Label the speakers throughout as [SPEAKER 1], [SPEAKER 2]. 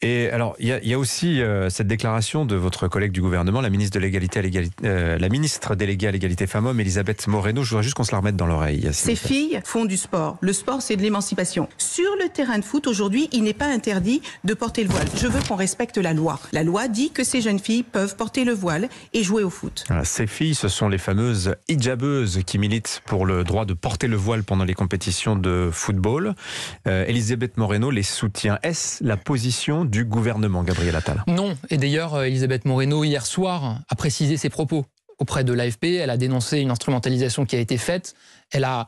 [SPEAKER 1] Et alors, il y, a aussi euh, cette déclaration de votre collègue du gouvernement, la ministre de l'égalité, euh, la ministre déléguée à l'égalité femmes-hommes, Elisabeth Moreno. Je voudrais juste qu'on se la remette dans l'oreille. Ces filles
[SPEAKER 2] font du sport. Le sport, c'est de l'émancipation. Sur le terrain de foot, aujourd'hui, il n'est pas interdit de porter le voile. Je veux qu'on respecte la loi. La loi dit que ces jeunes filles peuvent porter le voile et jouer au
[SPEAKER 1] foot. ces filles, ce sont les fameuses hijabeuses qui militent pour le droit de porter le voile pendant les compétitions de football. Euh, Elisabeth Moreno les soutient. Est-ce la position du gouvernement, Gabriel Attal.
[SPEAKER 2] Non, et d'ailleurs, euh, Elisabeth Moreno, hier soir, a précisé ses propos auprès de l'AFP, elle a dénoncé une instrumentalisation qui a été faite, elle a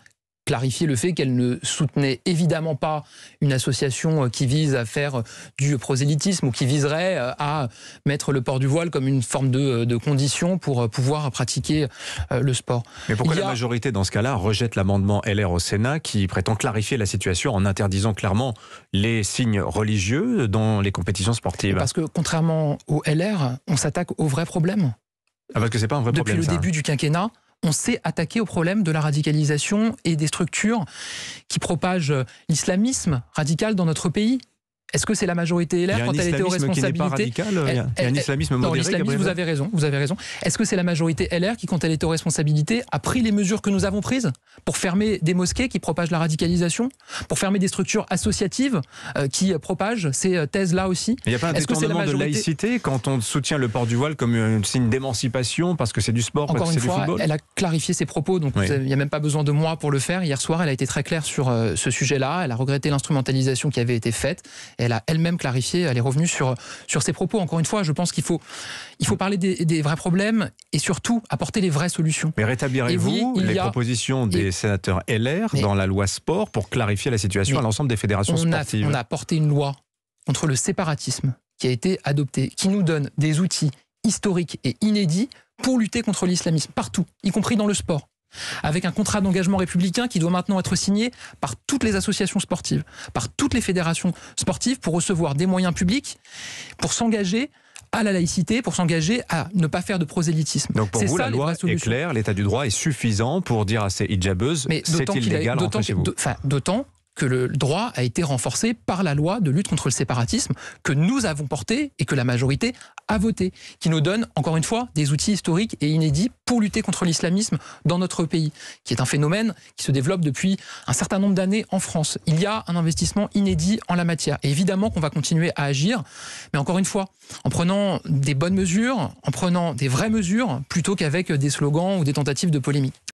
[SPEAKER 2] clarifier le fait qu'elle ne soutenait évidemment pas une association euh, qui vise à faire euh, du prosélytisme ou qui viserait euh, à mettre le port du voile comme une forme de, condition pour pouvoir pratiquer le sport. Mais pourquoi la
[SPEAKER 1] majorité, dans ce cas-là, rejette l'amendement LR au Sénat qui prétend clarifier la situation en interdisant clairement les signes religieux dans les compétitions sportives Parce que
[SPEAKER 2] contrairement au LR, on s'attaque au vrai problème.
[SPEAKER 1] Ah, parce que c'est pas un vrai Depuis le début
[SPEAKER 2] du quinquennat, on s'est attaqué au problème de la radicalisation et des structures qui propagent euh, l'islamisme radical dans notre pays. Est-ce que c'est la majorité LR quand elle était aux responsabilités Il y a un islamisme modéré. Non, vous avez raison. Vous avez raison. Est-ce que c'est la majorité LR qui, quand elle était aux responsabilités, a pris les mesures que nous avons prises pour fermer des mosquées qui propagent la radicalisation, pour fermer des structures associatives euh, qui propagent ces euh, thèses-là aussi Il n'y a pas un détournement de laïcité
[SPEAKER 1] quand on soutient le port du voile comme un signe d'émancipation parce que c'est du sport, Encore parce que c'est du football Elle a
[SPEAKER 2] clarifié ses propos, donc euh, il n'y a même pas besoin de moi pour le faire. Hier soir, elle a été très claire sur ce sujet-là. Elle a regretté l'instrumentalisation qui avait été faite elle a elle-même clarifié, elle est revenue sur, sur ses propos. Encore une fois, je pense qu'il faut, il faut parler des, vrais problèmes et surtout apporter les vraies solutions.
[SPEAKER 1] Mais rétablirez-vous les propositions des sénateurs LR dans la loi sport pour clarifier la situation à l'ensemble des fédérations sportives On a
[SPEAKER 2] apporté une loi contre le séparatisme qui a été adoptée, qui nous donne des outils historiques et inédits pour lutter contre l'islamisme, partout, y compris dans le sport avec un contrat d'engagement républicain qui doit maintenant être signé par toutes les associations sportives, par toutes les fédérations sportives pour recevoir des moyens publics, pour s'engager à la laïcité, pour s'engager à ne pas faire de prosélytisme.
[SPEAKER 1] Donc pour vous, la loi est claire, l'état du droit est suffisant pour dire à ces hijabeuses, c'est illégal,
[SPEAKER 2] d'autant que le droit a été renforcé par la loi de lutte contre le séparatisme que nous avons portée et que la majorité a votée, qui nous donne, encore une fois, des outils historiques et inédits pour lutter contre l'islamisme dans notre pays, qui est un phénomène qui se développe depuis un certain nombre d'années en France. Il y a un investissement inédit en la matière. Et évidemment qu'on va continuer à agir, mais encore une fois, en prenant des bonnes mesures, en prenant des vraies mesures, plutôt qu'avec des slogans ou des tentatives de polémique.